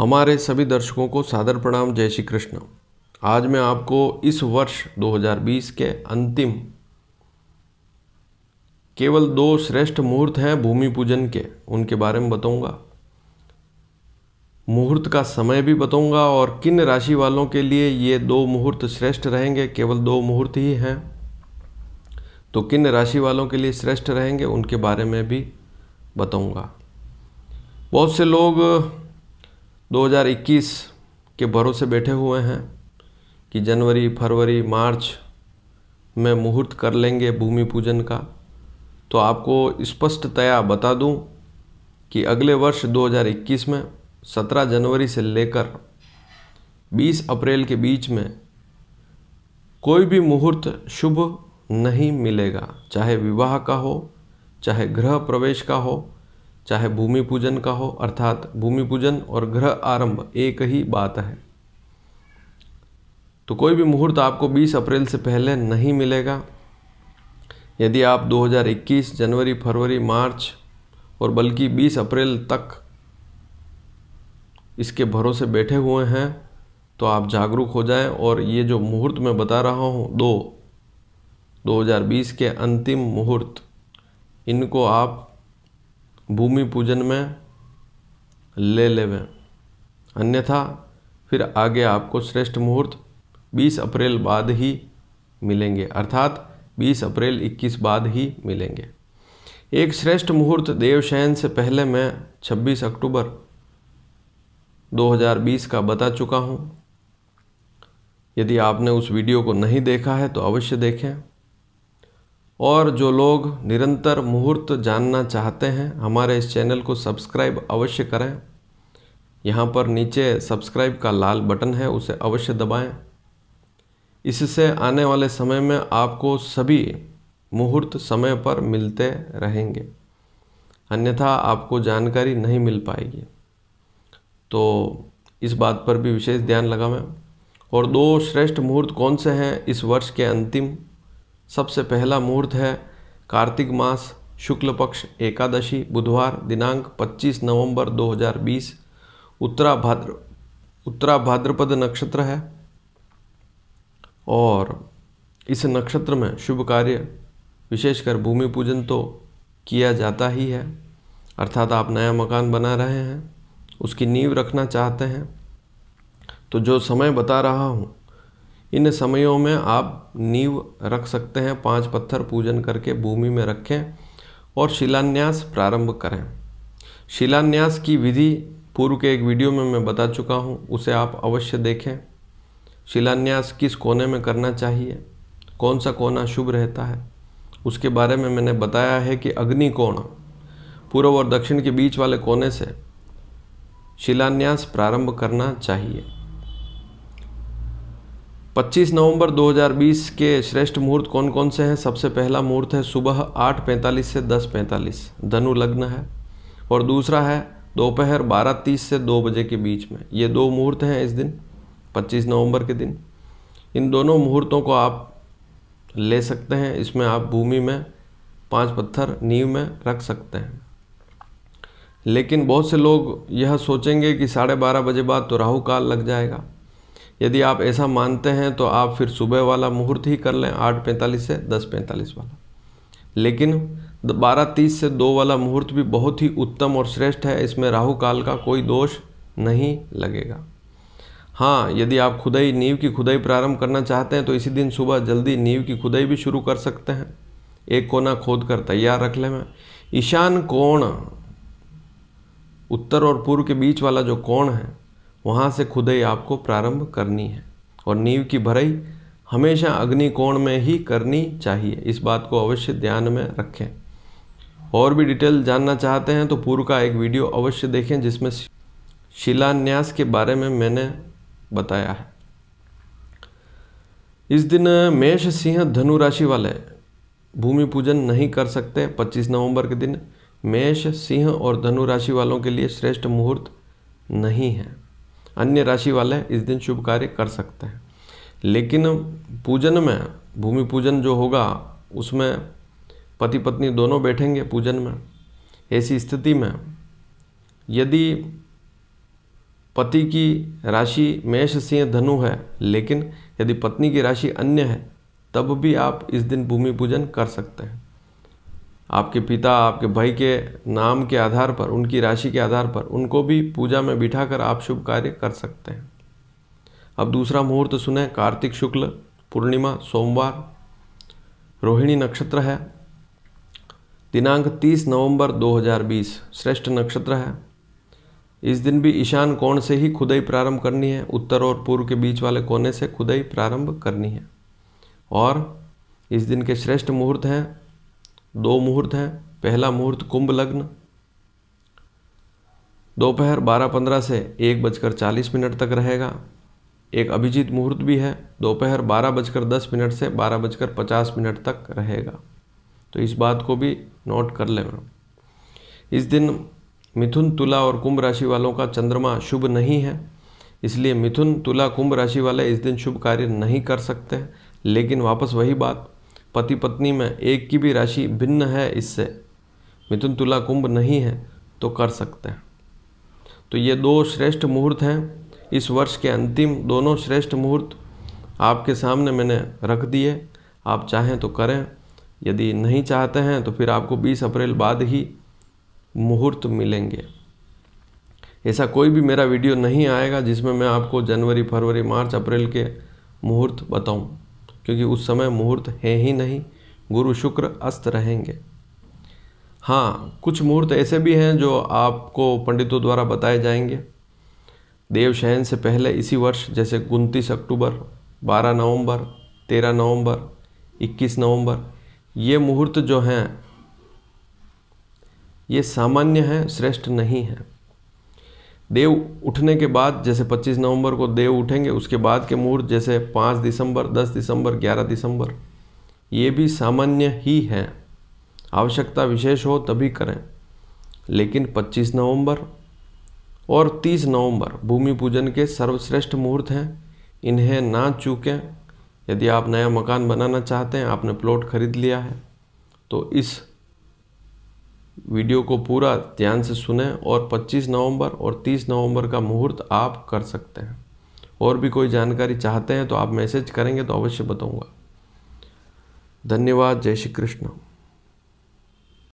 हमारे सभी दर्शकों को सादर प्रणाम जय श्री कृष्ण आज मैं आपको इस वर्ष 2020 के अंतिम केवल दो श्रेष्ठ मुहूर्त हैं भूमि पूजन के उनके बारे में बताऊंगा मुहूर्त का समय भी बताऊंगा और किन राशि वालों के लिए ये दो मुहूर्त श्रेष्ठ रहेंगे केवल दो मुहूर्त ही हैं तो किन राशि वालों के लिए श्रेष्ठ रहेंगे उनके बारे में भी बताऊंगा बहुत से लोग 2021 के भरोसे बैठे हुए हैं कि जनवरी फरवरी मार्च में मुहूर्त कर लेंगे भूमि पूजन का तो आपको स्पष्टतया बता दूं कि अगले वर्ष 2021 में 17 जनवरी से लेकर 20 अप्रैल के बीच में कोई भी मुहूर्त शुभ नहीं मिलेगा चाहे विवाह का हो चाहे गृह प्रवेश का हो चाहे भूमि पूजन का हो अर्थात भूमि पूजन और ग्रह आरंभ एक ही बात है तो कोई भी मुहूर्त आपको 20 अप्रैल से पहले नहीं मिलेगा यदि आप 2021 जनवरी फरवरी मार्च और बल्कि 20 अप्रैल तक इसके भरोसे बैठे हुए हैं तो आप जागरूक हो जाएं और ये जो मुहूर्त मैं बता रहा हूँ दो 2020 के अंतिम मुहूर्त इनको आप भूमि पूजन में ले ले अन्यथा फिर आगे आपको श्रेष्ठ मुहूर्त 20 अप्रैल बाद ही मिलेंगे अर्थात 20 अप्रैल 21 बाद ही मिलेंगे एक श्रेष्ठ मुहूर्त देवशयन से पहले मैं 26 अक्टूबर 2020 का बता चुका हूँ यदि आपने उस वीडियो को नहीं देखा है तो अवश्य देखें और जो लोग निरंतर मुहूर्त जानना चाहते हैं हमारे इस चैनल को सब्सक्राइब अवश्य करें यहाँ पर नीचे सब्सक्राइब का लाल बटन है उसे अवश्य दबाएं इससे आने वाले समय में आपको सभी मुहूर्त समय पर मिलते रहेंगे अन्यथा आपको जानकारी नहीं मिल पाएगी तो इस बात पर भी विशेष ध्यान लगावें और दो श्रेष्ठ मुहूर्त कौन से हैं इस वर्ष के अंतिम सबसे पहला मुहूर्त है कार्तिक मास शुक्ल पक्ष एकादशी बुधवार दिनांक 25 नवंबर 2020 उत्तरा भाद्र उत्तरा भाद्रपद नक्षत्र है और इस नक्षत्र में शुभ कार्य विशेषकर भूमि पूजन तो किया जाता ही है अर्थात आप नया मकान बना रहे हैं उसकी नींव रखना चाहते हैं तो जो समय बता रहा हूँ इन समयों में आप नींव रख सकते हैं पांच पत्थर पूजन करके भूमि में रखें और शिलान्यास प्रारंभ करें शिलान्यास की विधि पूर्व के एक वीडियो में मैं बता चुका हूं उसे आप अवश्य देखें शिलान्यास किस कोने में करना चाहिए कौन सा कोना शुभ रहता है उसके बारे में मैंने बताया है कि अग्नि कोण पूर्व और दक्षिण के बीच वाले कोने से शिलान्यास प्रारंभ करना चाहिए 25 नवंबर 2020 के श्रेष्ठ मुहूर्त कौन कौन से हैं सबसे पहला मुहूर्त है सुबह 8:45 से 10:45 धनु लग्न है और दूसरा है दोपहर 12:30 से 2 बजे के बीच में ये दो मुहूर्त हैं इस दिन 25 नवंबर के दिन इन दोनों मुहूर्तों को आप ले सकते हैं इसमें आप भूमि में पांच पत्थर नींव में रख सकते हैं लेकिन बहुत से लोग यह सोचेंगे कि साढ़े बारह बजे बाद तो राहु काल लग जाएगा यदि आप ऐसा मानते हैं तो आप फिर सुबह वाला मुहूर्त ही कर लें आठ पैंतालीस से दस पैंतालीस वाला लेकिन बारह तीस से दो वाला मुहूर्त भी बहुत ही उत्तम और श्रेष्ठ है इसमें राहु काल का कोई दोष नहीं लगेगा हाँ यदि आप खुदाई नींव की खुदाई प्रारंभ करना चाहते हैं तो इसी दिन सुबह जल्दी नींव की खुदाई भी शुरू कर सकते हैं एक कोना खोद कर तैयार रख ले मैं ईशान कोण उत्तर और पूर्व के बीच वाला जो कोण है वहाँ से खुदाई आपको प्रारंभ करनी है और नींव की भराई हमेशा अग्निकोण में ही करनी चाहिए इस बात को अवश्य ध्यान में रखें और भी डिटेल जानना चाहते हैं तो पूर्व का एक वीडियो अवश्य देखें जिसमें शिलान्यास के बारे में मैंने बताया है इस दिन मेष सिंह धनु राशि वाले भूमि पूजन नहीं कर सकते 25 नवंबर के दिन मेष सिंह और धनु राशि वालों के लिए श्रेष्ठ मुहूर्त नहीं है अन्य राशि वाले इस दिन शुभ कार्य कर सकते हैं लेकिन पूजन में भूमि पूजन जो होगा उसमें पति पत्नी दोनों बैठेंगे पूजन में ऐसी स्थिति में यदि पति की राशि मेष सिंह धनु है लेकिन यदि पत्नी की राशि अन्य है तब भी आप इस दिन भूमि पूजन कर सकते हैं आपके पिता आपके भाई के नाम के आधार पर उनकी राशि के आधार पर उनको भी पूजा में बिठाकर आप शुभ कार्य कर सकते हैं अब दूसरा मुहूर्त सुने कार्तिक शुक्ल पूर्णिमा सोमवार रोहिणी नक्षत्र है दिनांक 30 नवंबर 2020 श्रेष्ठ नक्षत्र है इस दिन भी ईशान कोण से ही खुदाई प्रारंभ करनी है उत्तर और पूर्व के बीच वाले कोने से खुदाई प्रारंभ करनी है और इस दिन के श्रेष्ठ मुहूर्त हैं दो मुहूर्त हैं पहला मुहूर्त कुंभ लग्न दोपहर बारह पंद्रह से एक बजकर चालीस मिनट तक रहेगा एक अभिजीत मुहूर्त भी है दोपहर बारह बजकर दस मिनट से बारह बजकर पचास मिनट तक रहेगा तो इस बात को भी नोट कर लें इस दिन मिथुन तुला और कुंभ राशि वालों का चंद्रमा शुभ नहीं है इसलिए मिथुन तुला कुंभ राशि वाले इस दिन शुभ कार्य नहीं कर सकते लेकिन वापस वही बात पति पत्नी में एक की भी राशि भिन्न है इससे मिथुन तुला कुंभ नहीं है तो कर सकते हैं तो ये दो श्रेष्ठ मुहूर्त हैं इस वर्ष के अंतिम दोनों श्रेष्ठ मुहूर्त आपके सामने मैंने रख दिए आप चाहें तो करें यदि नहीं चाहते हैं तो फिर आपको 20 अप्रैल बाद ही मुहूर्त मिलेंगे ऐसा कोई भी मेरा वीडियो नहीं आएगा जिसमें मैं आपको जनवरी फरवरी मार्च अप्रैल के मुहूर्त बताऊं क्योंकि उस समय मुहूर्त है ही नहीं गुरु शुक्र अस्त रहेंगे हाँ कुछ मुहूर्त ऐसे भी हैं जो आपको पंडितों द्वारा बताए जाएंगे देवशयन से पहले इसी वर्ष जैसे उनतीस अक्टूबर 12 नवंबर 13 नवंबर 21 नवंबर ये मुहूर्त जो हैं ये सामान्य हैं श्रेष्ठ नहीं हैं देव उठने के बाद जैसे 25 नवंबर को देव उठेंगे उसके बाद के मुहूर्त जैसे 5 दिसंबर 10 दिसंबर 11 दिसंबर ये भी सामान्य ही हैं आवश्यकता विशेष हो तभी करें लेकिन 25 नवंबर और 30 नवंबर भूमि पूजन के सर्वश्रेष्ठ मुहूर्त हैं इन्हें ना चूकें यदि आप नया मकान बनाना चाहते हैं आपने प्लॉट खरीद लिया है तो इस वीडियो को पूरा ध्यान से सुने और 25 नवंबर और 30 नवंबर का मुहूर्त आप कर सकते हैं और भी कोई जानकारी चाहते हैं तो आप मैसेज करेंगे तो अवश्य बताऊंगा धन्यवाद जय श्री कृष्ण